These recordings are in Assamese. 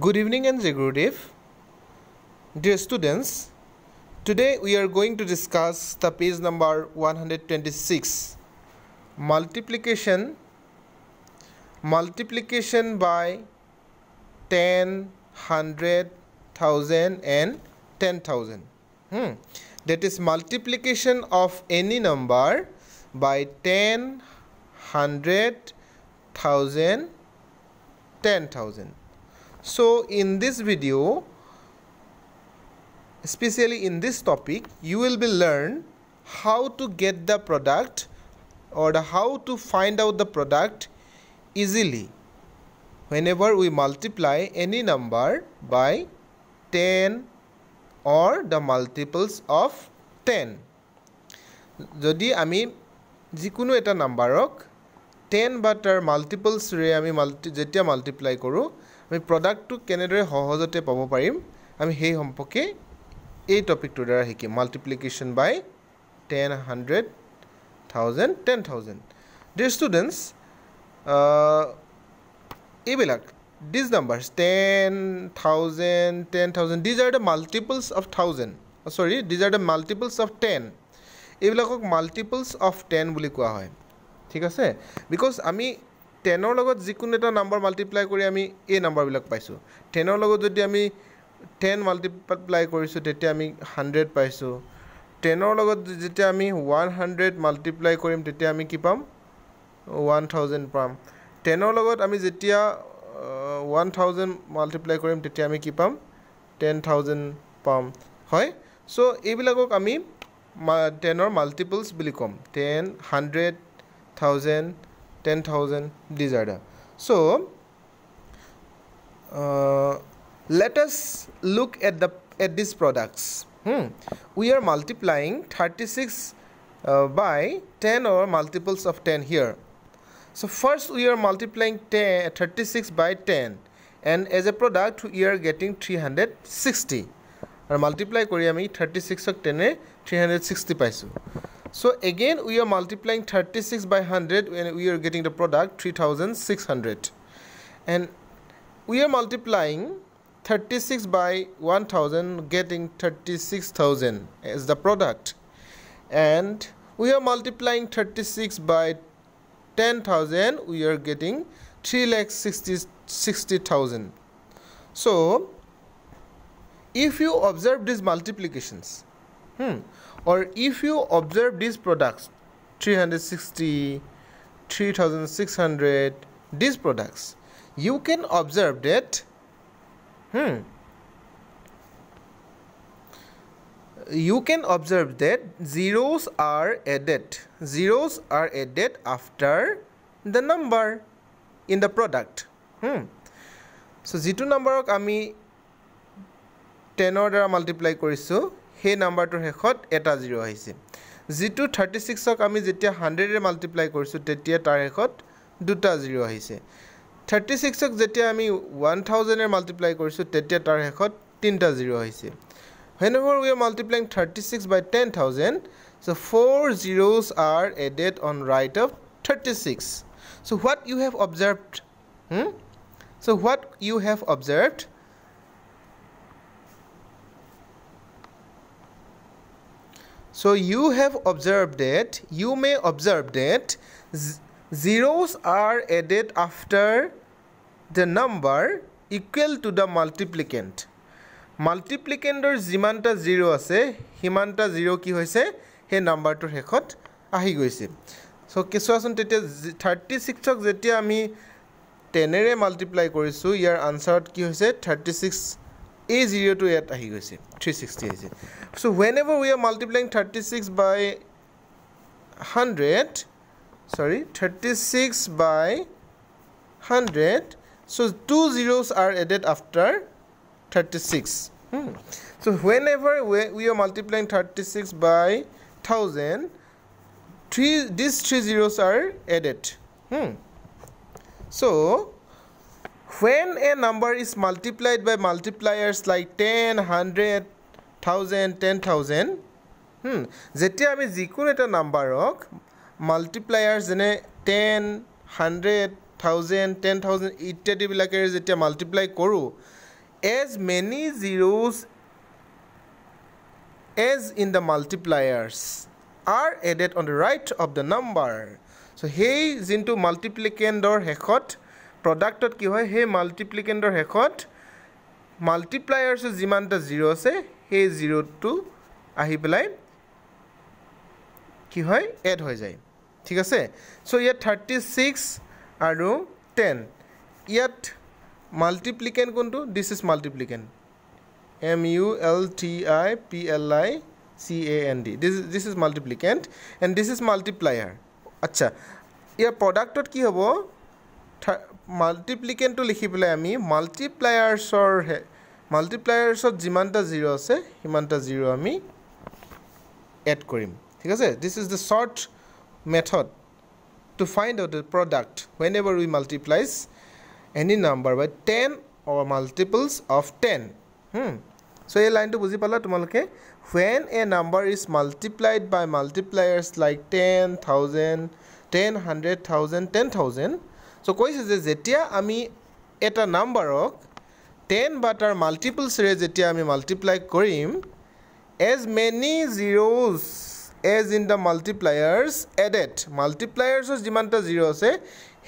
Good evening and Zegrudev. Dear students, today we are going to discuss the page number 126 multiplication multiplication by ten, hundred thousand, and and 10000 hmm. that is multiplication of any number by ten, hundred, thousand, ten thousand. 10000 so in this video especially in this topic you will be learn how to get the product or the how to find out the product easily whenever we multiply any number by 10 or the multiples of 10 jodi ami jikunu eta number 10 butter multiples re ami multi jetia multiply koru আমি প্ৰডাক্টটো কেনেদৰে সহজতে পাব পাৰিম আমি সেই সম্পৰ্কে এই টপিকটোৰ দ্বাৰা শিকিম multiplication by ten hundred thousand ten thousand the students এইবিলাক these numbers ten thousand ten thousand these are the multiples of thousand sorry these are the multiples of ten এইবিলাকক মাল্টিপলছ অফ টেন বুলি কোৱা হয় ঠিক আছে বিকজ আমি টেনৰ লগত যিকোনো এটা নাম্বাৰ মাল্টিপ্লাই কৰি আমি এই নাম্বাৰবিলাক পাইছোঁ টেনৰ লগত যদি আমি টেন মাল্টিপ্লাই কৰিছোঁ তেতিয়া আমি হাণ্ড্ৰেড পাইছোঁ টেনৰ লগত যেতিয়া আমি ওৱান হাণ্ড্ৰেড মাল্টিপ্লাই কৰিম তেতিয়া আমি কি পাম ওৱান থাউজেণ্ড পাম টেনৰ লগত আমি যেতিয়া ওৱান থাউজেণ্ড মাল্টিপ্লাই কৰিম তেতিয়া আমি কি পাম টেন থাউজেণ্ড পাম হয় ছ' এইবিলাকক আমি টেনৰ মাল্টিপলছ বুলি ক'ম ten hundred thousand 10000 these so uh, let us look at the at these products hmm. we are multiplying 36 uh, by 10 or multiples of 10 here so first we are multiplying 10 36 by 10 and as a product we are getting 360 Or multiply 36 আমি 10 a টেনে three hundred so again we are multiplying 36 by 100 when we are getting the product 3600 and we are multiplying 36 by 1000 getting 36000 as the product and we are multiplying 36 by 10000 we are getting 3 lakh so if you observe these multiplications hmm or if you observe these products 360 3600 these products you can observe that hmm you can observe that zeros are added zeros are added after the number in the product hmm so jitu number ok ami 10 order multiply korisu. সেই নাম্বাৰটোৰ শেষত এটা জিৰ' আহিছে যিটো থাৰ্টি ছিক্সক আমি যেতিয়া হাণ্ড্ৰেডেৰে মাল্টিপ্লাই কৰিছোঁ তেতিয়া তাৰ শেষত দুটা জিৰ' আহিছে থাৰ্টি ছিক্সক যেতিয়া আমি ওৱান থাউজেণ্ডে মাল্টিপ্লাই কৰিছোঁ তেতিয়া তাৰ শেষত তিনিটা জিৰ' আহিছে when we are multiplying thirty six by ten thousand so' four zeros are added on right of thirty six so' what you have observed so' what you have observed So you have observed it, you may observe that zeros are added after the number equal to the multiplicand. Multiplicand or zimanta zero ase, himanta zero ki hoise, he number to hekot, ahi goise. So kiswasun tete 36 zetia ami 10 re multiply korisu, your answer ki hoise 36 এই জিৰ'টো ইয়াত আহি গৈছে থ্ৰী ছিক্সটি আহিছে so' whenever we are multiplying thirty six by hundred sorry thirty six by hundred so' two zeros are added after thirty six so' whenever we we are multiplying thirty six by thousand three this three zeros are added so' When a number is multiplied by multipliers like 10, 100, 1000, 10,000, hmm, যেতিয়া আমি যিকোনো এটা নাম্বাৰক মাল্টিপ্লায়াৰ যেনে ten hundred thousand ten thousand ইত্যাদিবিলাকেৰে যেতিয়া মাল্টিপ্লাই কৰোঁ as many zeros as in the multipliers are added on the right of the number so' সেই যোনটো মাল্টিপ্লিকেণ্ডৰ শেষত প্ৰডাক্টত কি হয় সেই মাল্টিপ্লিকেণ্টৰ শেষত মাল্টিপ্লায়াৰ্ছৰ যিমানটা জিৰ' আছে সেই জিৰ'টো আহি পেলাই কি হয় এড হৈ যায় ঠিক আছে চ' ইয়াত থাৰ্টি ছিক্স আৰু টেন ইয়াত মাল্টিপ্লিকেণ্ট কোনটো this is multiplicand M U L T I P L I C A N D this this is multiplicand and this is multiplier আচ্ছা ইয়াৰ প্ৰডাক্টত কি হ'ব মাল্টিপ্লিকেণ্টটো লিখি পেলাই আমি মাল্টিপ্লায়াৰ্ছৰ হে মাল্টিপ্লায়াৰ্ছত যিমানটা জিৰ' আছে সিমানটা জিৰ' আমি এড কৰিম ঠিক আছে this is the short method to find out the product whenever we multiplies any number by ten or' multiples of ten so' এই লাইনটো বুজি পালা তোমালোকে when a number is multiplied by multipliers like ten thousand ten hundred thousand ten thousand so' কৈছে যে যেতিয়া আমি এটা নাম্বাৰক টেন বা তাৰ মাল্টিপলছেৰে যেতিয়া আমি মাল্টিপ্লাই কৰিম as many zeros as in the multipliers added মাল্টিপ্লায়াৰ্ছৰ যিমানটা জিৰ' আছে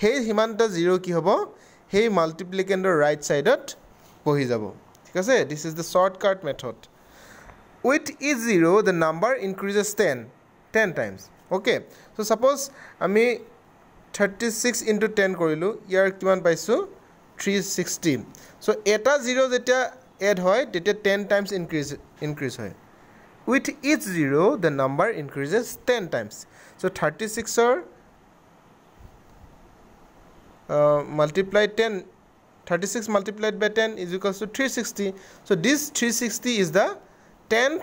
সেই সিমানটা জিৰ' কি হ'ব সেই মাল্টিপ্লিকেণ্টৰ ৰাইট ছাইডত বহি যাব ঠিক আছে this is the shortcut method with each zero' the number increases ten ten times okay so' suppose আমি থাৰ্টি ছিক্স ইণ্টু টেন কৰিলোঁ ইয়াৰ কিমান পাইছোঁ থ্ৰী ছিক্সটি ছ' এটা জিৰ' যেতিয়া এড হয় তেতিয়া টেন টাইমছ ইনক্ৰিজ ইনক্ৰিজ হয় with each zero' the number increases ten times so' thirty ছিক্সৰ multiply ten thirty six multiplied by ten is equals to three sixty so' this three sixty is the tenth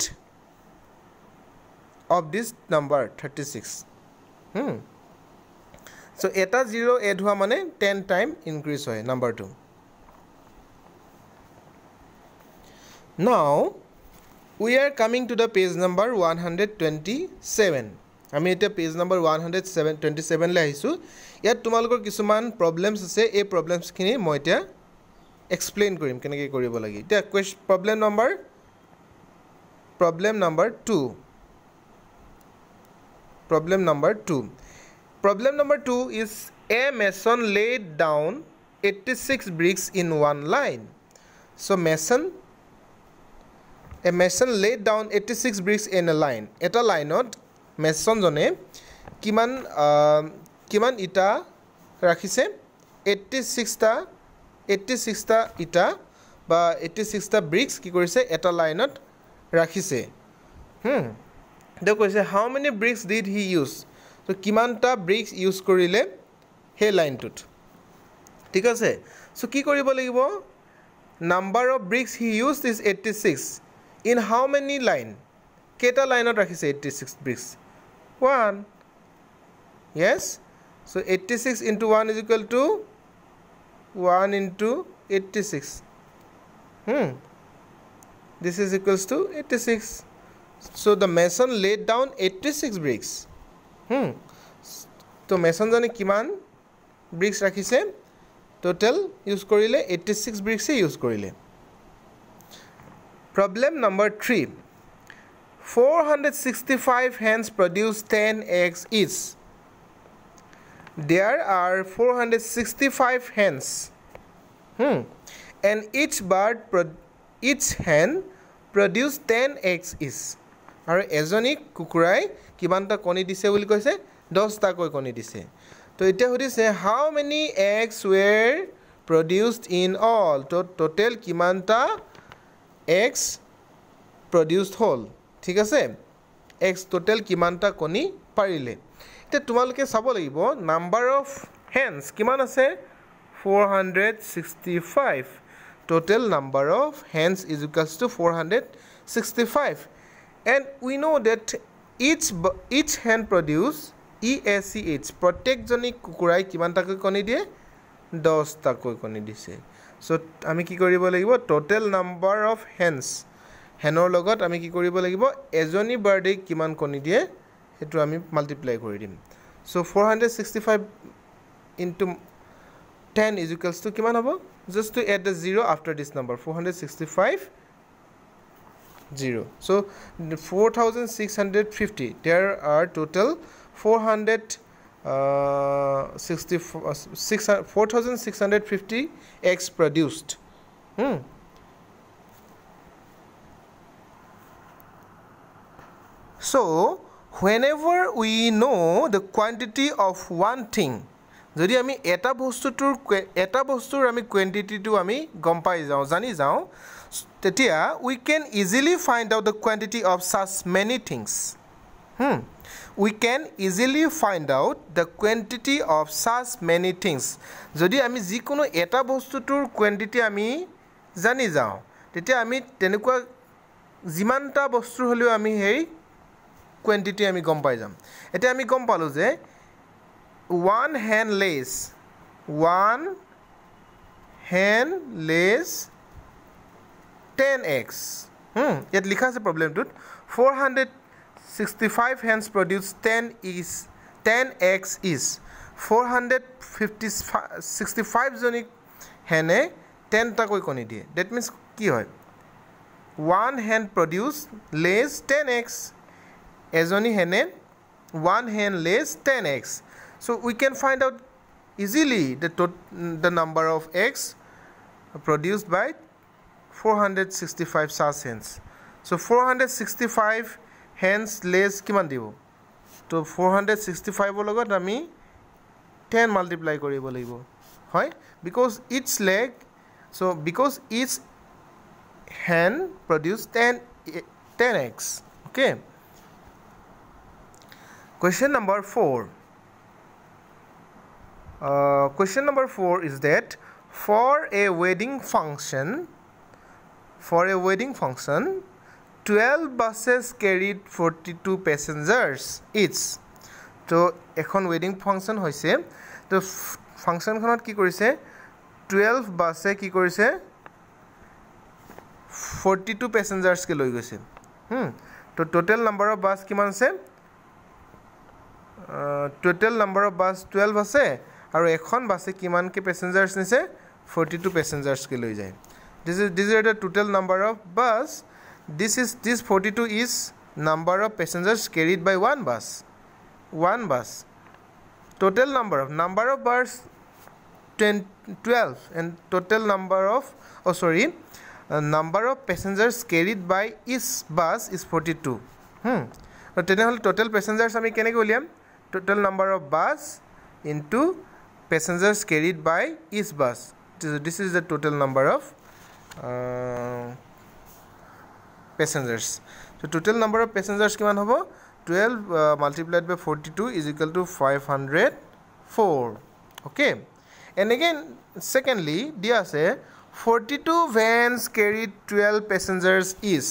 of this number thirty six so' এটা জিৰ' এড হোৱা মানে টেন টাইম ইনক্ৰিজ হয় নাম্বাৰটো now we are coming to the page number one hundred twenty seven আমি এতিয়া page number one hundred seven twenty ছেভেনলৈ আহিছোঁ ইয়াত তোমালোকৰ কিছুমান প্ৰব্লেমছ আছে এই প্ৰব্লেমছখিনি মই এতিয়া এক্সপ্লেইন কৰিম কেনেকৈ কৰিব লাগে এতিয়া question problem number problem number two problem number two problem number two is a mason laid down eighty six bricks in one line so' mason a mason laid down eighty six bricks in a line এটা লাইনত মেচনজনে কিমান কিমান ইটা ৰাখিছে এইটি ছিক্সটা এইটি ছিক্সটা ইটা বা এইটি ছিক্সটা ব্ৰিক্স কি কৰিছে এটা লাইনত ৰাখিছে তেওঁ কৈছে how many bricks did he use তো কিমানটা ব্ৰিক্স ইউজ কৰিলে সেই লাইনটোত ঠিক আছে চ' কি কৰিব লাগিব number of bricks he use is eighty six in how many line কেইটা লাইনত ৰাখিছে eighty six bricks one yes so' eighty six into one is equal to one into eighty six this is equals to 86 so the mason laid down 86 bricks তো মেচনজনে কিমান ব্ৰিক্স ৰাখিছে টোটেল ইউজ কৰিলে এইটি ছিক্স ব্ৰিক্সেই ইউজ কৰিলে problem number three four hundred sixty five hands produce ten eggs each there are four hundred sixty five hens and each bird each hen produce ten eggs each আৰু এজনী কুকুৰাই কিমানটা কণী দিছে বুলি কৈছে দহটাকৈ কণী দিছে তো এতিয়া সুধিছে how many eggs were produced in all তো ট'টেল কিমানটা এগছ প্ৰডিউচ হ'ল ঠিক আছে এগছ ট'টেল কিমানটা কণী পাৰিলে এতিয়া তোমালোকে চাব লাগিব নাম্বাৰ অফ হেণ্ডছ কিমান আছে four hundred sixty five total number of hens is to four hundred sixty five and we know' that its its hen produce E A C its প্ৰত্যেকজনী কুকুৰাই কিমানটাকৈ কণী দিয়ে দহটাকৈ কণী দিছে চ' আমি কি কৰিব লাগিব ট'টেল নাম্বাৰ অফ হেণ্ডছ হেনৰ লগত আমি কি কৰিব লাগিব এজনী বাৰ্থডে কিমান কণী দিয়ে সেইটো আমি মাল্টিপ্লাই কৰি দিম so' four hundred sixty five into ten ইজুকেলছটো কিমান হ'ব just to add the zero' after this number four hundred sixty five 0 so 4650 there are total 400 uh, uh, uh 4650 eggs produced hmm. so whenever we know the quantity of one thing যদি আমি এটা বস্তুটোৰ এটা বস্তুৰ আমি কোৱেণ্টিটিটো আমি গম পাই যাওঁ জানি যাওঁ তেতিয়া we can easily find out the quantity of such many things we can easily find out the quantity of such many things যদি আমি যিকোনো এটা বস্তুটোৰ কোৱাণ্টিটি আমি জানি যাওঁ তেতিয়া আমি তেনেকুৱা যিমানটা বস্তু হ'লেও আমি সেই কোৱাণ্টিটি আমি গম পাই যাম এতিয়া আমি গম পালোঁ যে one hand less one hand less ten x ইয়াত লিখা আছে প্ৰব্লেমটোত four hundred sixty five hands produce ten is ten x is four hundred fifty sixty ফাইভজনী হেনে টেনটাকৈ কণী দিয়ে ডেট মিনছ কি হয় one hand produce less ten x এজনী হেনে one hand less ten x so' we can find out easily the tot the number of x produce by 465 such hence so' four hundred sixty five hands less কিমান দিব ত' ফ'ৰ হাণ্ড্ৰেড ছিক্সটি ফাইভৰ লগত আমি টেন মাল্টিপ্লাই কৰিব লাগিব হয় because it's leg so' because it's hen produce ten ten x okay question number four question number four is date for এ ৱেডিং ফাংচন ফৰ এ ৱেডিং function twelve বাছেছ carried forty two passengers it's ত' এখন ৱেডিং ফাংচন হৈছে ত' ফাংচনখনত কি কৰিছে টুৱেলভ বাছে কি কৰিছে ফৰ্টি টু পেছেঞ্জাৰ্ছকৈ লৈ গৈছে তো টোটেল নাম্বাৰ অফ বাছ কিমান আছে total number of bus twelve আছে আৰু এখন বাছে কিমানকৈ পেছেঞ্জাৰ্ছ নিছে ফৰ্টি টু পেছেঞ্জাৰ্ছকৈ লৈ যায় this is this is the total number of bus this is this 42 is number of passengers carried by one bus one bus total number of number of bus 10 12 and total number of oh sorry uh, number of passengers carried by each bus is 42 hmm তেনেহ'লে টোটেল পেচেঞ্জাৰ্ছ আমি কেনেকৈ উলিয়াম total number of bus into passengers carried by is bus this is the total number of passengers ত' টোটেল নাম্বাৰ অফ পেছেঞ্জাৰ্ছ কিমান হ'ব twelve multiplied by forty two is equal to five hundred four okay এনেকৈ ছেকেণ্ডলি দিয়া আছে forty two vans carry twelve passengers is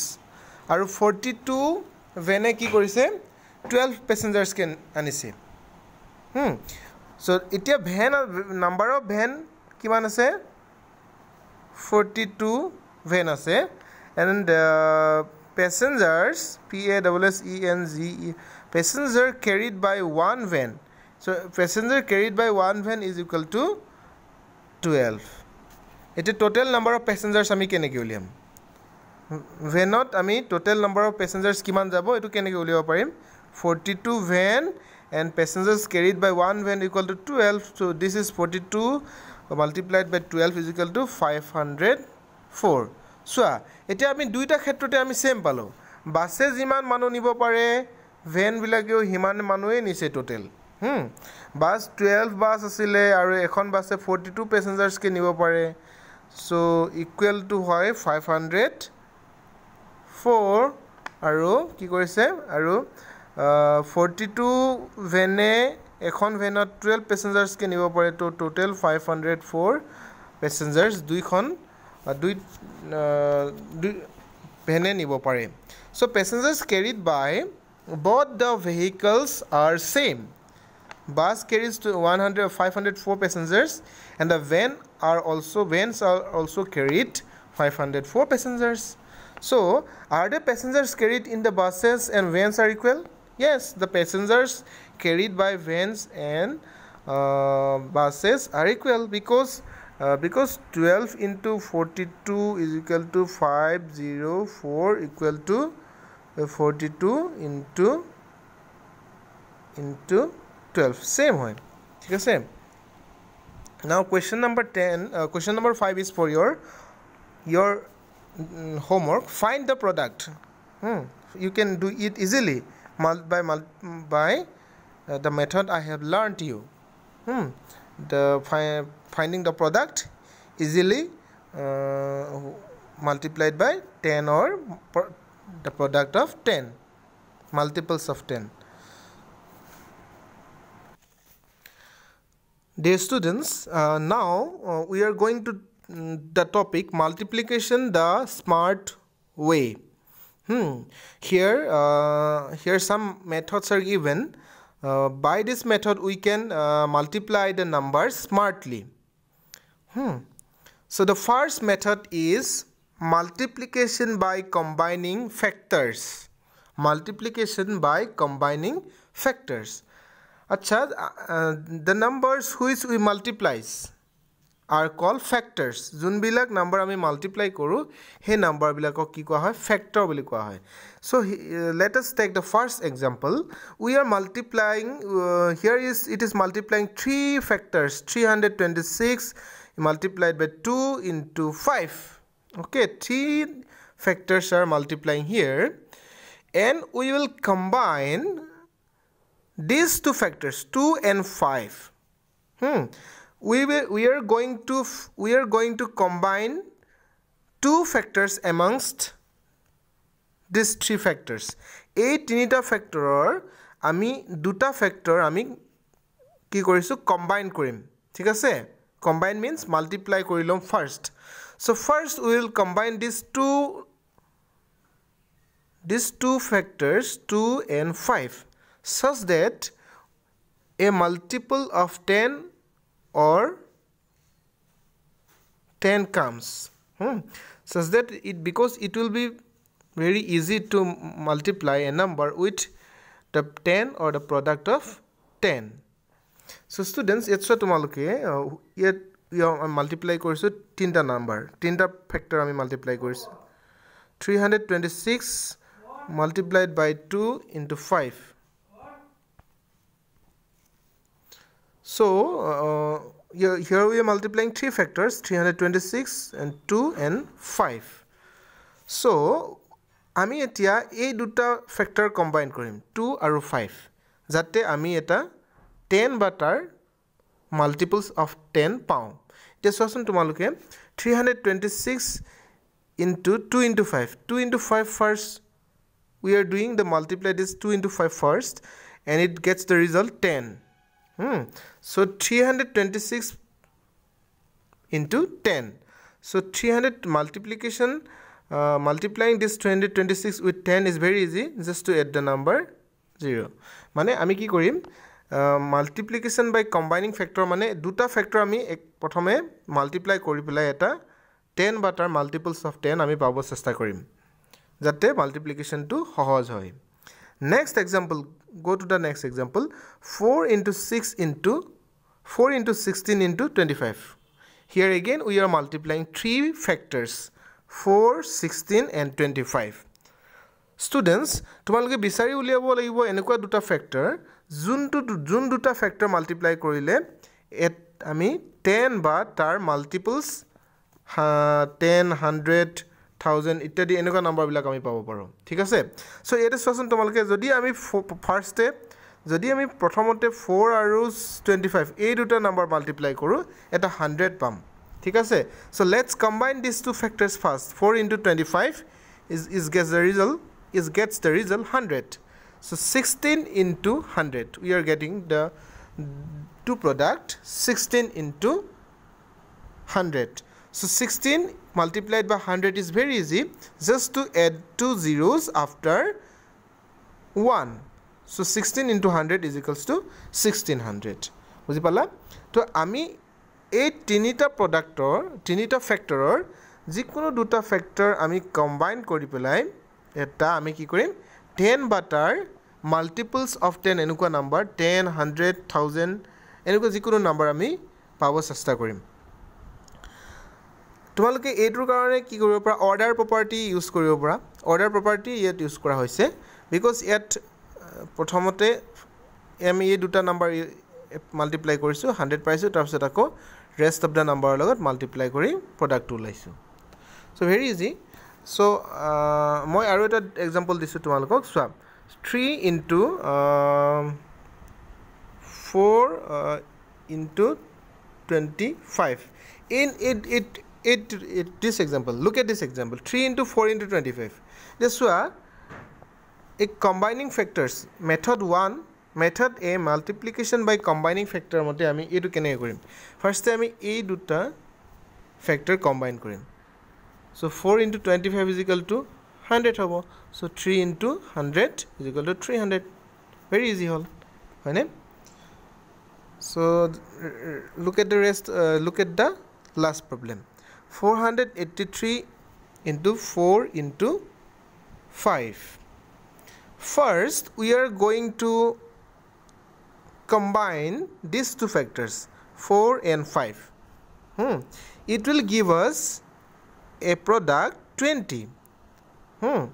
আৰু ফৰ্টি টু ভেনে কি কৰিছে টুৱেল্ভ পেছেঞ্জাৰ্ছকে আনিছে ছ' hmm? এতিয়া ভেন নাম্বাৰ অফ ভেন কিমান আছে 42 van ase and uh, passengers p a w -S, s e n g e Passengers carried by one van so passenger carried by one van is equal to 12 it is total number of passengers I kene uliam van not ami total number of passengers kiman jabo etu kene ke 42 van and passengers carried by one van equal to 12 so this is 42 multiplied by twelve is equal to five hundred four চোৱা এতিয়া আমি দুয়োটা ক্ষেত্ৰতে আমি ছেম পালোঁ বাছে যিমান মানুহ নিব পাৰে ভেনবিলাকেও সিমান মানুহেই নিছে ট'টেল বাছ টুৱেল্ভ বাছ আছিলে আৰু এখন বাছে ফৰ্টি টু পেছেঞ্জাৰ্ছকে নিব পাৰে চ' ইকুৱেল টু হয় ফাইভ হাণ্ড্ৰেড ফ'ৰ আৰু কি কৰিছে আৰু ফৰ্টি টু ভেনে এখন ভেনত টুৱেল্ভ পেচেঞ্জাৰ্ছকৈ নিব পাৰে তো total five hundred four passengers দুইখন দুই দুই ভেনে নিব পাৰে চ' পেচেঞ্জাৰ্ছ carried by but the vehicles are same bus carries to one hundred five hundred four passengers and the van are also' vans are also' carried five hundred four passengers So, are the passengers carried in the buses and vans are equal? Yes, the passengers carried by vans and uh, buses are equal because uh, because 12 into 42 is equal to 504 equal to uh, 42 into into 12 same way okay same now question number 10 uh, question number 5 is for your your mm, homework find the product hmm. you can do it easily by by uh, the method I have learned you hmm the fi finding the product easily uh, multiplied by 10 or pro the product of 10 multiples of 10 dear students uh, now uh, we are going to mm, the topic multiplication the smart way hmm here uh, here some methods are given uh, by this method we can uh, multiply the numbers smartly hmm. so the first method is multiplication by combining factors multiplication by combining factors acha uh, uh, the numbers which we multiplies are called factors. Jun bilag number ami multiply koru, he number uh, bilag ko ki kwa factor bilag kwa hai. So let us take the first example. We are multiplying, uh, here is it is multiplying three factors, 326 multiplied by 2 into 5. Okay, three factors are multiplying here. And we will combine these two factors, 2 and 5. Hmm we will, we are going to we are going to combine two factors amongst these three factors a tinita factor or ami duta factor ami ki korisu combine korim thik ase combine means multiply korilom first so first we will combine these two these two factors 2 and 5 such that a multiple of 10 or 10 comes hmm. such that it because it will be very easy to multiply a number with the 10 or the product of 10 so students it's what yet we multiply course tinta number tinta factor I multiply course 326 multiplied by 2 into 5 So uh, here, here we are multiplying three factors 326 and 2 and 5. So I mean, a duta factor combined cream 2 are 5. Zate ami eta 10 butter multiples of 10 pound. This was to 326 into 2 into 5. 2 into 5 first. We are doing the multiply this 2 into 5 first, and it gets the result 10. Hmm. So 326 into 10. So 300 multiplication, uh, multiplying this 226 with 10 is very easy. Just to add the number 0. Mane ami ki korim. Uh, multiplication by combining factor mane duta factor ami ek prathome multiply kori pelai eta 10 butter multiples of 10 ami pabo chesta korim jate multiplication to hohoj hoy next example go to the next example 4 into 6 into 4 into 16 into 25 here again we are multiplying three factors 4 16 and 25 students tumaloge bisari uliabo lagibo enekua duta factor juntu jun duta factor multiply korile at ami 10 ba tar multiples ha, 10 100 thousand ইত্যাদি এনেকুৱা নাম্বাৰবিলাক আমি পাব পাৰোঁ ঠিক আছে চ' ইয়াতে চোৱাচোন তোমালোকে যদি আমি ফাৰ্ষ্টে যদি আমি প্ৰথমতে ফ'ৰ আৰু টুৱেণ্টি ফাইভ এই দুটা নাম্বাৰ মাল্টিপ্লাই কৰোঁ এটা হাণ্ড্ৰেড পাম ঠিক আছে so' let's combine this two factors first four into twenty five is is gets the result is gets the result hundred so' sixteen into hundred we are getting the two product sixteen into hundred So 16 multiplied by 100 is very easy. Just to add two zeros after 1. So 16 into 100 is equals to 1600. So Ami 8 tinita product or tinita factor or zikuno duta factor Ami combine koripalai. Eta Ami kikurim 10 butter multiples of 10 enuka number 10, 100, 1000 enuka zikuno number Ami power sasta korim. তোমালোকে এইটোৰ কাৰণে কি কৰিব পৰা অৰ্ডাৰ প্ৰপাৰ্টি ইউজ কৰিব পৰা অৰ্ডাৰ প্ৰপাৰ্টি ইয়াত ইউজ কৰা হৈছে বিকজ ইয়াত প্ৰথমতে এম এ দুটা নাম্বাৰ মাল্টিপ্লাই কৰিছোঁ হাণ্ড্ৰেড পাইছোঁ তাৰপিছত আকৌ ৰেষ্ট অফ দ্য নাম্বাৰৰ লগত মাল্টিপ্লাই কৰি প্ৰডাক্টটো ওলাইছোঁ চ' ভেৰি ইজি চ' মই আৰু এটা এক্সাম্পল দিছোঁ তোমালোকক চোৱা three into four into twenty five in it it it, it this example look at this example 3 into 4 into 25 this one a combining factors method 1 method a multiplication by combining factor mote ami etu kene korim first ami ei dutta factor combine korim so 4 into 25 is equal to 100 hobo so 3 into 100 is equal to 300 very easy hol hoine so look at the rest uh, look at the last problem 483 into 4 into 5. First, we are going to combine these two factors 4 and 5. Hmm. It will give us a product 20. Hmm.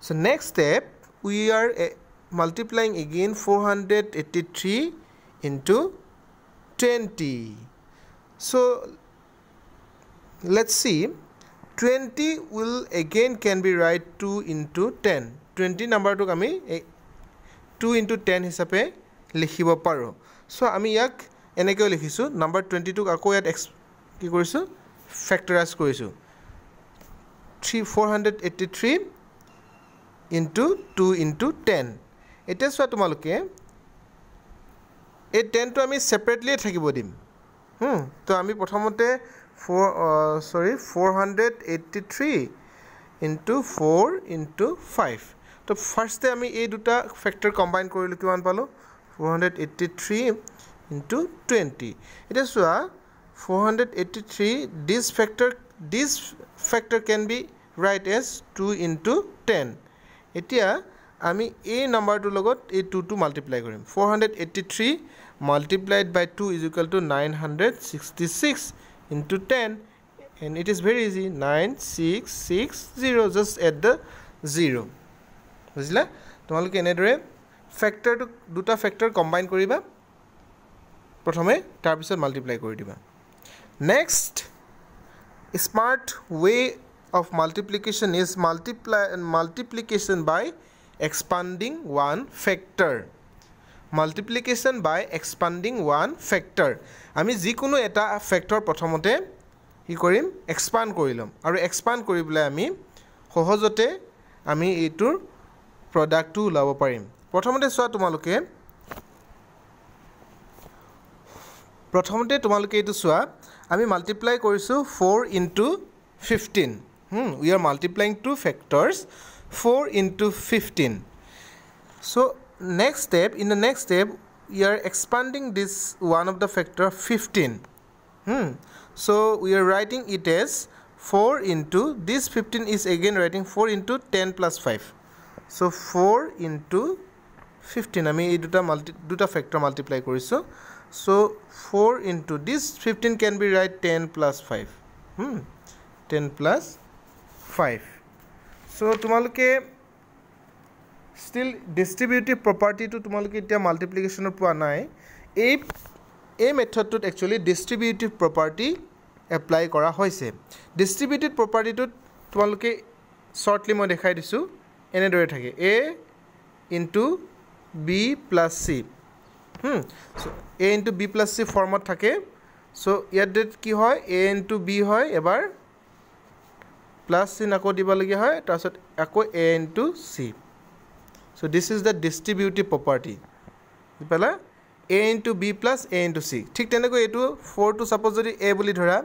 So, next step, we are uh, multiplying again 483 into 20. So, let's see 20 will again can be write 2 into 10 20 number to kami 2 into 10 hisape likhibo paru so ami yak enekeo likhisu number 22 ko yat x ki korisu factorize korisu 483 into 2 into 10 eta swa tumaloke e 10 to ami separately thakibo dim hm to ami prothomote four sorry four hundred eighty three into four into five তো ফাৰ্ষ্টে আমি এই দুটা ফেক্টৰ কম্বাইন কৰিলোঁ কিমান পালোঁ four hundred eighty three into twenty এতিয়া চোৱা four hundred eighty three this factor this factor can be written as two into ten এতিয়া আমি এই নম্বৰটোৰ লগত এই টুটো মাল্টিপ্লাই কৰিম four hundred eighty three multiplied by two is equal to nine hundred sixty six into 10 and it is very easy 9 6 6 0 just add the 0 বুঝিলা তোমালোকে এনেদৰে ফেক্টৰটো দুটা ফেক্টৰ কম্বাইন কৰিবা প্ৰথমে তাৰপিছত মাল্টিপ্লাই কৰি দিবা next smart way of multiplication is multiply multiplication by expanding one factor multiplication by expanding one factor আমি যিকোনো এটা ফেক্টৰ প্ৰথমতে কি কৰিম এক্সপাণ্ড কৰি ল'ম আৰু এক্সপাণ্ড কৰি পেলাই আমি সহজতে আমি এইটোৰ প্ৰডাক্টটো ওলাব পাৰিম প্ৰথমতে চোৱা তোমালোকে প্ৰথমতে তোমালোকে এইটো চোৱা আমি মাল্টিপ্লাই কৰিছোঁ four into fifteen we are multiplying two factors four into fifteen so' next step in the next step we are expanding this one of the factor 15 hmm. so we are writing it as 4 into this 15 is again writing 4 into 10 plus 5 so 4 into 15 I mean, দুটা the factor multiply? Multiply so 4 into this 15 can be be 10 plus 5. Hmm. 10 plus 5. So, plus five still distributive প্ৰপাৰ্টিটো তোমালোকে এতিয়া মাল্টিপ্লিকেশ্যনত পোৱা নাই এই এই মেথডটোত একচুৱেলি ডিষ্ট্ৰিবিউটিভ প্ৰপাৰ্টি এপ্লাই কৰা হৈছে ডিষ্ট্ৰিবিউটিভ প্ৰপাৰ্টিটোত তোমালোকে শ্বৰ্টলি মই দেখাই দিছোঁ এনেদৰে থাকে a into b plus c a into b plus c ফৰ্মত থাকে চ' ইয়াত কি হয় এ ইনটু বি হয় এবাৰ প্লাছ চিন আকৌ দিবলগীয়া হয় তাৰপাছত আকৌ a into c so this is the distributive property pala a into b plus a into c thik tene ko etu 4 to suppose jodi a boli dhora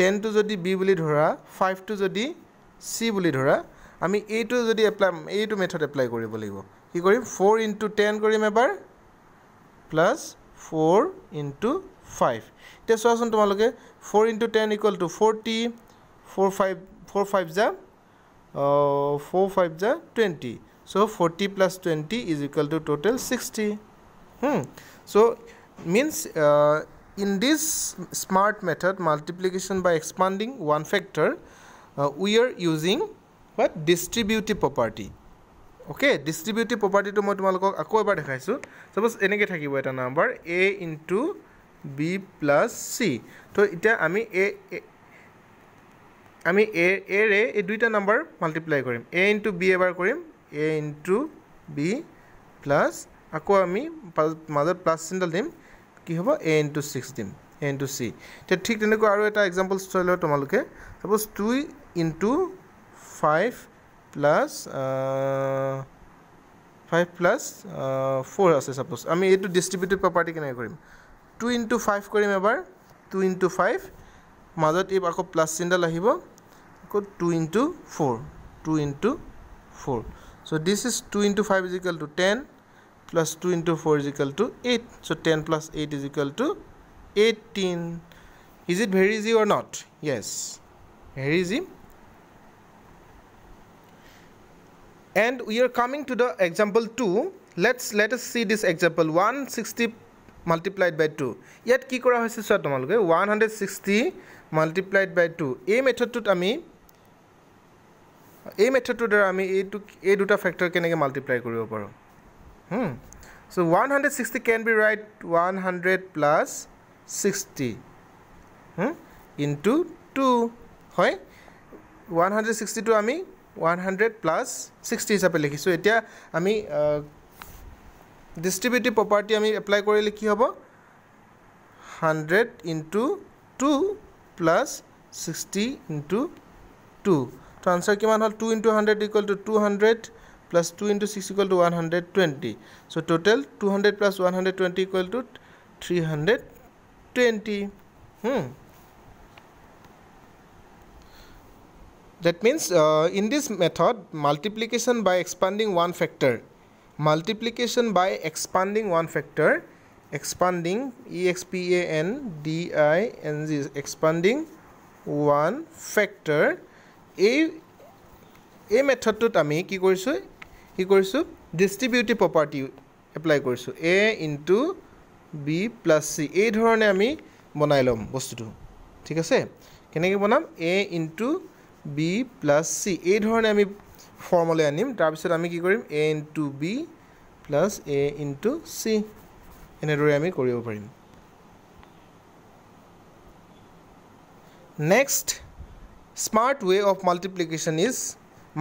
10 to jodi b boli dhora 5 to jodi c boli dhora ami a to jodi apply a to method apply koribo laibo ki korim 4 into 10 korim ebar plus 4 into 5 eta soasun tumaloke 4 into 10 equal to 40 4 5 4 5 ja uh, 4 5 ja 20 so 40 plus 20 is equal to total 60 hmm. so means uh, in this smart method multiplication by expanding one factor uh, we are using what distributive property okay distributive property to suppose any a number a into b plus c so it a, a আমি এ এ এ এই দুইটা নাম্বাৰ মাল্টিপ্লাই কৰিম এ ইনটু বি এবাৰ কৰিম এ ইনটু বি প্লাছ আকৌ আমি মাজত প্লাছ চিন্তা দিম কি হ'ব এ ইনটু ছিক্স দিম এ ইনটু চি এতিয়া ঠিক তেনেকুৱা আৰু এটা এক্সাম্পল চাই লওক তোমালোকে suppose two into five plus five plus four আছে চাপ'জ আমি এইটো ডিষ্ট্ৰিবিউটিভ প্ৰপাৰ্টি কেনেকৈ কৰিম টু ইনটু ফাইভ কৰিম এবাৰ টু ইনটু ফাইভ মাজত এই আকৌ প্লাছ চিন্তাল আহিব আকৌ two into four two into four so this is 2 into 5 is equal to 10 plus 2 into 4 is equal to 8 so 10 plus 8 is equal to 18 is it very easy or not yes very easy and we are coming to the example 2 let's let us see this example 160 multiplied by 2 yet ki kora hoise 160 multiplied by 2 a method tut ami এই মেথডটোৰ দ্বাৰা আমি এইটো এই দুটা ফেক্টৰ কেনেকৈ মাল্টিপ্লাই কৰিব পাৰোঁ so' one hundred sixty can be written one hundred plus sixty into two হয় ওৱান হাণ্ড্ৰেড ছিক্সটিটো আমি ওৱান হাণ্ড্ৰেড প্লাছ ছিক্সটি হিচাপে লিখিছোঁ এতিয়া আমি ডিষ্ট্ৰিবিউটিভ প্ৰপাৰ্টি আমি এপ্লাই কৰিলে কি হ'ব hundred into two plus sixty into two तो आंसर कि 2 into 100 equal to 200 plus 2 into 6 equal to 120 so total 200 plus 120 equal to 320 hmm that means uh, in this method multiplication by expanding one factor multiplication by expanding one factor expanding expanding one factor এই এই মেথডটোত আমি কি কৰিছোঁ কি কৰিছোঁ ডিষ্ট্ৰিবিউটি প্ৰপাৰ্টি এপ্লাই কৰিছোঁ a into b plus c এই ধৰণে আমি বনাই ল'ম বস্তুটো ঠিক আছে কেনেকৈ বনাম a into b plus c এই ধৰণে আমি ফৰ্মলৈ আনিম তাৰপিছত আমি কি কৰিম a into b plus a into c এনেদৰে আমি কৰিব পাৰিম next smart way of multiplication is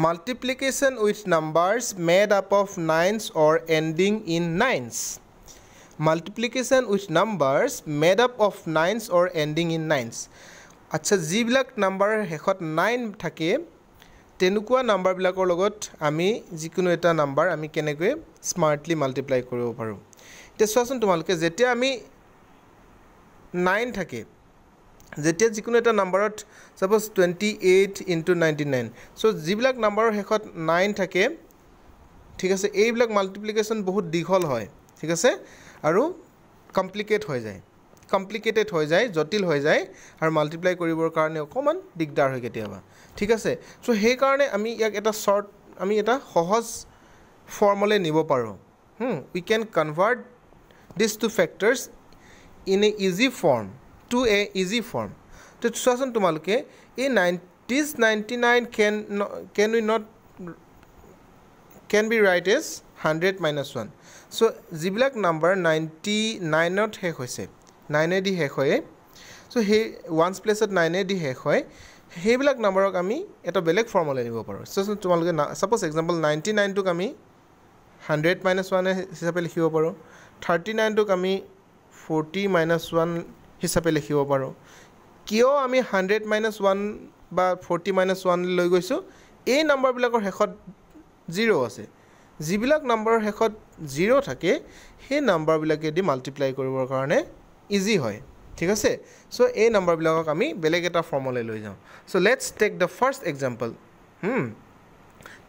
multiplication with numbers made up of nines or ending in nines multiplication with numbers made up of nines or ending in nines আচ্ছা যিবিলাক নাম্বাৰ শেষত নাইন থাকে তেনেকুৱা নাম্বাৰবিলাকৰ লগত আমি যিকোনো এটা নাম্বাৰ আমি কেনেকৈ স্মাৰ্টলি মাল্টিপ্লাই কৰিব পাৰোঁ এতিয়া চোৱাচোন তোমালোকে যেতিয়া আমি নাইন থাকে যেতিয়া যিকোনো এটা নাম্বাৰত suppose twenty eight into ninety nine so' যিবিলাক নাম্বাৰৰ শেষত নাইন থাকে ঠিক আছে এইবিলাক মাল্টিপ্লিকেশ্যন বহুত দীঘল হয় ঠিক আছে আৰু কমপ্লিকেট হৈ যায় কমপ্লিকেটেড হৈ যায় জটিল হৈ যায় আৰু মাল্টিপ্লাই কৰিবৰ কাৰণে অকণমান দিগদাৰ হয় কেতিয়াবা ঠিক আছে ছ' সেইকাৰণে আমি ইয়াক এটা শ্বৰ্ট আমি এটা সহজ ফৰ্মলৈ নিব পাৰোঁ we can convert this two factors in a easy form to a easy form তো চোৱাচোন তোমালোকে এই nineties ninety nine can can we not can be written as hundred minus one so' যিবিলাক নাম্বাৰ নাইণ্টি নাইনত শেষ হৈছে নাইনেদি শেষ হয় চ' সেই ওৱানছ প্লেছত নাইনেদি শেষ হয় সেইবিলাক নাম্বাৰক আমি এটা বেলেগ ফৰ্মলৈ নিব পাৰোঁ চ' তোমালোকে ছাপ'জ এক্সাম্পল নাইণ্টি নাইনটোক আমি হাণ্ড্ৰেড মাইনাছ ওৱান হিচাপে লিখিব পাৰোঁ থাৰ্টি নাইনটোক আমি ফৰ্টি মাইনাছ ওৱান হিচাপে লিখিব পাৰোঁ কিয় আমি হাণ্ড্ৰেড মাইনাছ ওৱান বা ফৰ্টি মাইনাছ ওৱান লৈ গৈছোঁ এই নম্বৰবিলাকৰ শেষত জিৰ' আছে যিবিলাক নম্বৰৰ শেষত জিৰ' থাকে সেই নম্বৰবিলাকেদি মাল্টিপ্লাই কৰিবৰ কাৰণে ইজি হয় ঠিক আছে চ' এই নম্বৰবিলাকক আমি বেলেগ এটা ফৰ্মলৈ লৈ যাওঁ so' let's take the first example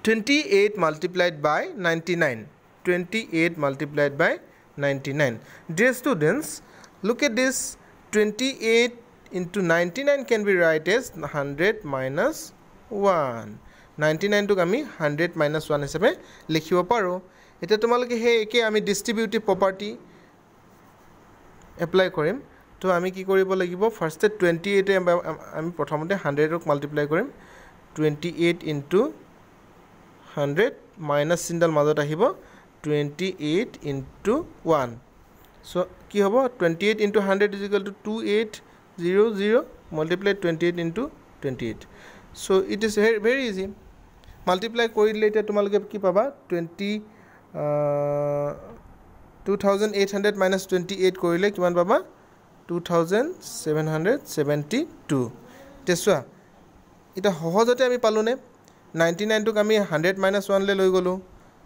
twenty eight multiplied by ninety nine twenty eight multiplied by ninety nine dear students look at this 28 into 99 can be write as 100 minus 1. 99 to gami 100 minus 1 is a me likhiwa paro. Ita tumalaki hai eke ami distributive property apply korim. To ami ki koribo lagibo first 28 ami pothamote 100 ok multiply korim. 28 into 100 minus single madhota hibo 28 into 1. So' কি হ'ব twenty eight into hundred is equal to two eight zero' zero' multiply twenty eight into twenty eight so' it is very very easy multiply কৰি দিলে এতিয়া তোমালোকে কি পাবা twenty two thousand eight hundred minus twenty eight কৰিলে কিমান পাবা two thousand seven hundred seventy two এতিয়া চোৱা এতিয়া সহজতে আমি পালোঁনে নাইণ্টি নাইনটোক আমি হাণ্ড্ৰেড মাইনাছ ওৱানলৈ লৈ গ'লোঁ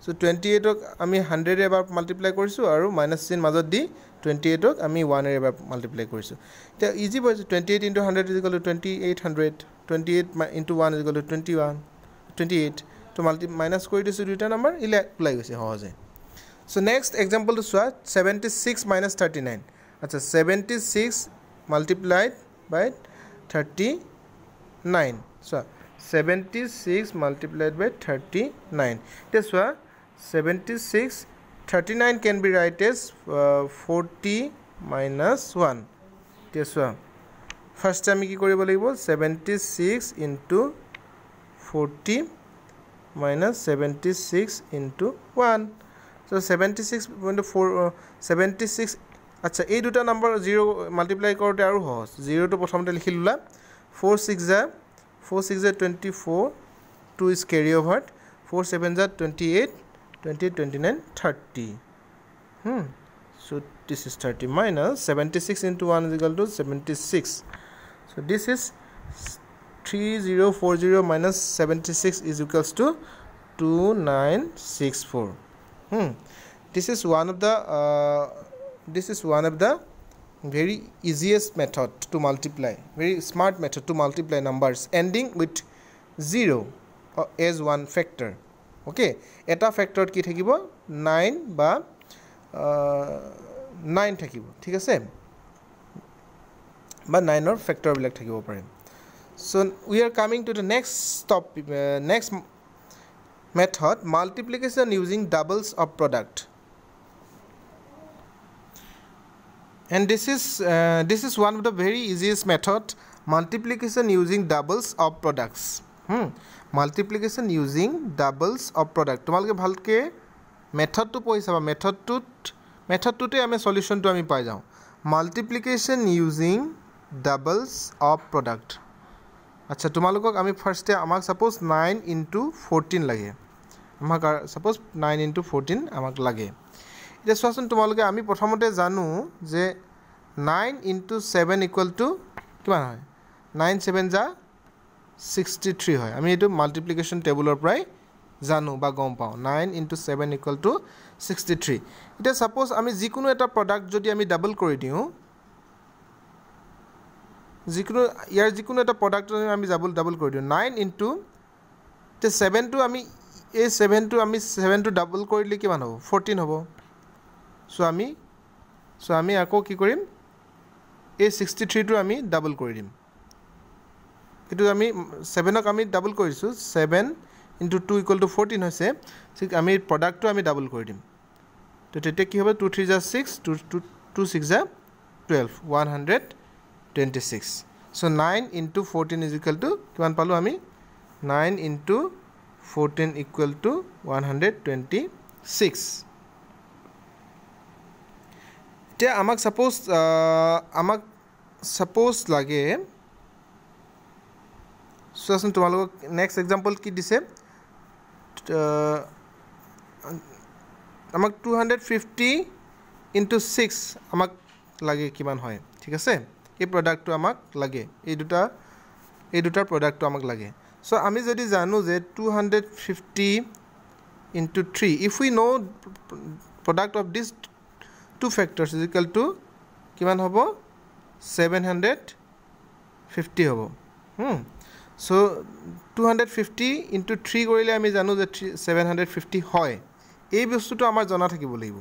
চ' টুৱেণ্টি এইটক আমি হাণ্ড্ৰেড এবাৰ মাল্টিপ্লাই কৰিছোঁ আৰু মাইনাছ চিন মাজত দি টুৱেণ্টি এইটক আমি ওৱানেৰে এবাৰ মাল্টিপ্লাই কৰিছোঁ এতিয়া ইজি পাইছোঁ twenty eight into hundred is equal to twenty eight hundred twenty eight মা into one is equal to twenty one twenty eight ত' মাল্টি মাইনাছ কৰি দিছোঁ দুয়োটা নাম্বাৰ ইলেক ওলাই গৈছে সহজে চ' নেক্সট এক্সাম্পলটো চোৱা seventy six minus thirty nine আচ্ছা seventy six multiplied by thirty nine চোৱা seventy six multiplied by thirty nine এতিয়া চোৱা 76 39 can be write as uh, 40 minus 1 this one first time ki kori 76 into 40 minus 76 into 1 so 76 into 4 uh, 76 আচ্ছা এই দুটা নাম্বার 0 মাল্টিপ্লাই কৰোতে আৰু হস 0 টো প্ৰথমতে লিখি লুলা 4 6 যা 4 6 যা 24 2 is carry over 4 7 যা 28 28 29 30 hmm so this is 30 minus 76 into 1 is equal to 76 so this is 3040 minus 76 is equals to 2964 hmm this is one of the uh, this is one of the very easiest method to multiply very smart method to multiply numbers ending with 0 as one factor okay এটা ফেক্টৰত কি থাকিব নাইন বা নাইন থাকিব ঠিক আছে বা নাইনৰ ফেক্টৰবিলাক থাকিব পাৰে so' we are coming to the next top next method multiplication using doubles of product and this is this is one of the very easiest method multiplication using doubles of products multiplication using doubles of product তোমালোকে ভালকৈ মেথডটো পঢ়ি চাবা মেথডটোত মেথডটোতে আমি চলিউশ্যনটো আমি পাই যাওঁ multiplication using doubles of product আচ্ছা তোমালোকক আমি ফাৰ্ষ্টে আমাক ছাপ'জ নাইন ইণ্টু ফৰ্টিন লাগে আমাক ছাপ'জ নাইন ইণ্টু ফৰ্টিন আমাক লাগে এতিয়া চোৱাচোন তোমালোকে আমি প্ৰথমতে জানো যে nine into seven equal to কিমান হয় নাইন ছেভেন যা সিক্সটি থ্ৰী হয় আমি এইটো মাল্টিপ্লিকেশ্যন টেবুলৰ পৰাই জানো বা গম পাওঁ nine into seven equal to sixty three এতিয়া ছাপ'জ আমি যিকোনো এটা প্ৰডাক্ট যদি আমি ডাবল কৰি দিওঁ যিকোনো ইয়াৰ যিকোনো এটা প্ৰডাক্ট আমি ডাবল ডাবল কৰি দিওঁ নাইন ইণ্টু এতিয়া ছেভেনটো আমি এই ছেভেনটো আমি ছেভেনটো ডাবল কৰি দিলে কিমান হ'ব ফৰ্টিন হ'ব চ' আমি চ' আমি আকৌ কি কৰিম এই ছিক্সটি থ্ৰীটো আমি ডাবল কৰি দিম কিন্তু আমি ছেভেনক আমি ডাবল কৰিছোঁ seven into two equal to fourteen হৈছে আমি প্ৰডাক্টটো আমি ডাবল কৰি দিম তো তেতিয়া কি হ'ব টু থ্ৰী জা six two two two six জা twelve one hundred twenty six so' nine into fourteen is equal to কিমান পালোঁ আমি nine into fourteen equal to one hundred twenty six এতিয়া আমাক ছাপ'জ আমাক ছাপ'জ লাগে চোৱাচোন তোমালোকক নেক্সট এক্সাম্পল কি দিছে আমাক two hundred fifty into six আমাক লাগে কিমান হয় ঠিক আছে এই প্ৰডাক্টটো আমাক লাগে এই দুটা এই দুটাৰ প্ৰডাক্টটো আমাক লাগে চ' আমি যদি জানো যে two hundred fifty into three if we know' product of this two factors is equal to কিমান হ'ব ছেভেন হাণ্ড্ৰেড ফিফটি হ'ব so' two hundred fifty into three কৰিলে আমি জানো যে থ্ৰী ছেভেন হাণ্ড্ৰেড ফিফটি হয় এই বস্তুটো আমাৰ জনা থাকিব লাগিব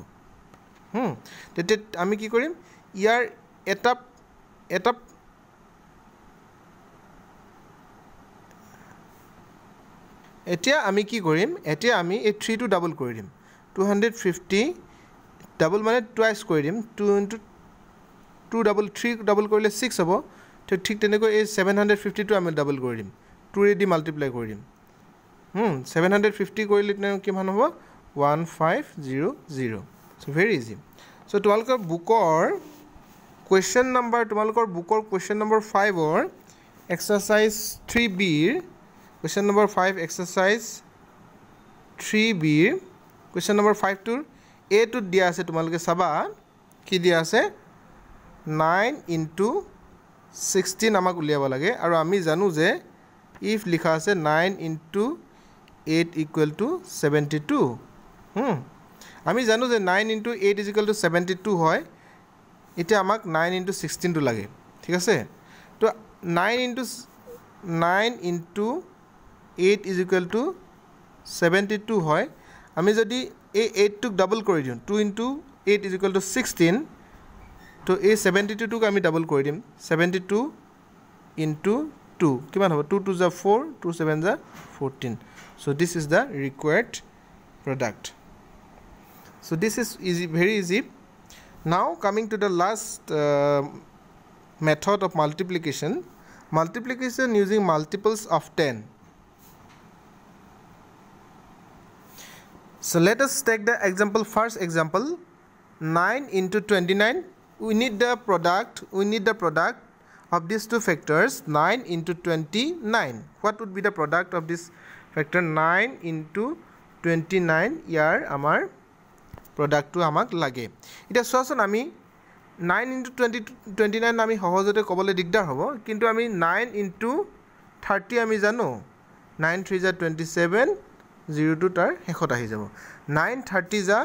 তেতিয়া আমি কি কৰিম ইয়াৰ এটা এটা এতিয়া আমি কি কৰিম এতিয়া আমি এই থ্ৰীটো ডাবল কৰি দিম টু হাণ্ড্ৰেড ফিফটি ডাবল মানে টুৱাইছ কৰি দিম two into two double three double কৰিলে ছিক্স হ'ব তো ঠিক তেনেকৈ এই ছেভেন হাণ্ড্ৰেড ফিফটিটো আমি ডাবল কৰি দিম টুৰেদি মাল্টিপ্লাই কৰি দিম ছেভেন হাণ্ড্ৰেড ফিফটি কৰিলে তেওঁ কিমান হ'ব one five zero' zero' so' very easy so' তোমালোকৰ বুকৰ কুৱেশ্যন নাম্বাৰ তোমালোকৰ বুকৰ কুৱেশ্যন নম্বৰ ফাইভৰ এক্সাৰচাইজ থ্ৰী বিৰ question number five exercise three বিৰ কুৱেশ্যন নম্বৰ ফাইভটোৰ এইটোত দিয়া আছে তোমালোকে চাবা কি দিয়া আছে নাইন ইণ্টু 16 আমাক উলিয়াব লাগে আৰু আমি জানো যে ইফ লিখা আছে 9 into eight equal to seventy two আমি জানো যে 9 into eight is equal to seventy two হয় এতিয়া আমাক 9 ইনটু ছিক্সটিনটো লাগে ঠিক আছে তো 9 into nine into eight is equal to seventy two হয় আমি যদি এই এইটটোক ডাবল কৰি দিওঁ two into eight is equal to sixteen তো a seventy-two. টু টুক double double Seventy-two into two. Two 2 two কিমান হ'ব টু টু জা four fourteen. So this is the required product. So this is so' this is easy very easy now coming to the multiplication method of multiplication multiplication using So let us take the example first example 9 into 29 we need the product we need the product of these two factors 9 into 29 what would be the product of this factor 9 into 29 year amar product to amak lage eta soson ami 9 into 20 29 ami hohojote kobole digdar hobo kintu ami 9 into 30 ami jano 9 3 ja 27 0 to tar hekot ahi jabo 9 30 ja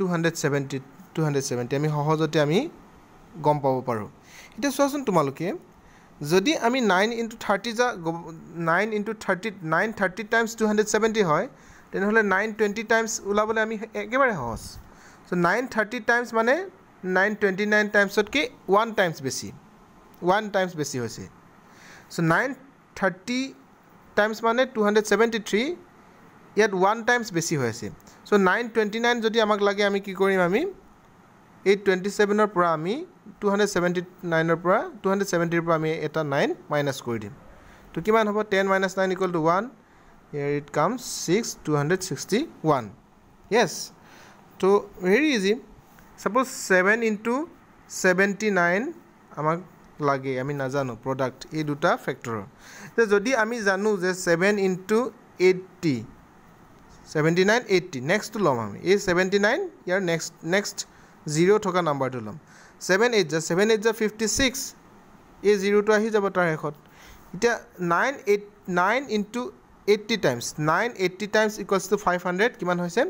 272 two hundred seventy আমি সহজতে আমি গম পাব পাৰোঁ এতিয়া চোৱাচোন তোমালোকে যদি আমি নাইন ইণ্টু থাৰ্টি যা nine into thirty nine thirty times two hundred seventy হয় তেনেহ'লে নাইন টুৱেণ্টি টাইমছ ওলাবলৈ আমি একেবাৰে সহজ চ' নাইন থাৰ্টি টাইমছ মানে নাইন টুৱেণ্টি নাইন টাইমছতকৈ ওৱান টাইমছ বেছি ওৱান টাইমছ বেছি হৈছে চ' নাইন থাৰ্টি টাইমছ মানে টু হাণ্ড্ৰেড ছেভেণ্টি থ্ৰী ইয়াত ওৱান টাইমছ বেছি হৈ আছে চ' নাইন টুৱেণ্টি নাইন যদি আমাক লাগে আমি কি কৰিম আমি এই টুৱেণ্টি ছেভেনৰ পৰা আমি টু হাণ্ড্ৰেড ছেভেণ্টি নাইনৰ পৰা টু হাণ্ড্ৰেড ছেভেণ্টিৰ পৰা আমি এটা নাইন মাইনাছ কৰি দিম তো কিমান হ'ব ten minus nine equal to one ইয়াৰ ইট six two hundred sixty one yes তো very easy suppose seven into seventy nine আমাক লাগে আমি নাজানো প্ৰডাক্ট এই দুটা ফেক্টৰৰ যে যদি আমি জানো যে seven into eighty seventy nine eighty নেক্সটটো ল'ম আমি এই ছেভেণ্টি নাইন ইয়াৰ নেক্সট নেক্সট জিৰ' থকা নাম্বাৰটো ল'ম ছেভেন এইট জা ছেভেন এইট জা ফিফটি ছিক্স এই জিৰ'টো আহি যাব তাৰ শেষত এতিয়া nine eight nine into eighty times nine eighty times equals to five hundred কিমান হৈছে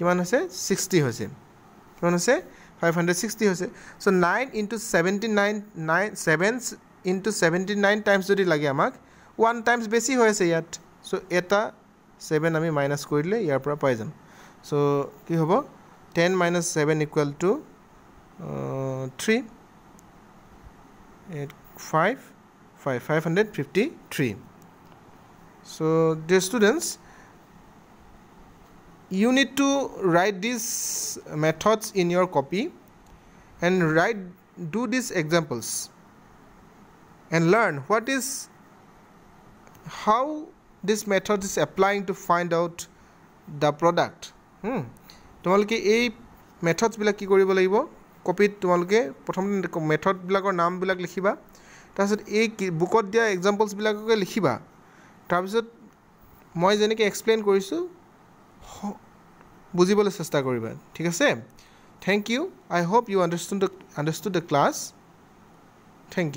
কিমান হৈছে ছিক্সটি হৈছে কিমান হৈছে ফাইভ হাণ্ড্ৰেড ছিক্সটি হৈছে so' nine into seventy nine nine seven into seventy nine times যদি লাগে আমাক ওৱান টাইমছ বেছি হৈ আছে ইয়াত চ' এটা ছেভেন আমি মাইনাছ কৰিলে ইয়াৰ পৰা পাই যাম চ' কি হ'ব 10 minus 7 equal to uh, 3 8 5 5 553 so dear students you need to write these methods in your copy and write do these examples and learn what is how this method is applying to find out the product hmm. তোমালোকে এই মেথডছবিলাক কি কৰিব লাগিব কপিত তোমালোকে প্ৰথমতে মেথডবিলাকৰ নামবিলাক লিখিবা তাৰপিছত এই বুকত দিয়া এক্সাম্পলছবিলাককে লিখিবা তাৰপিছত মই যেনেকৈ এক্সপ্লেইন কৰিছোঁ বুজিবলৈ চেষ্টা কৰিবা ঠিক আছে thank you I hope you understand the understood the class thank U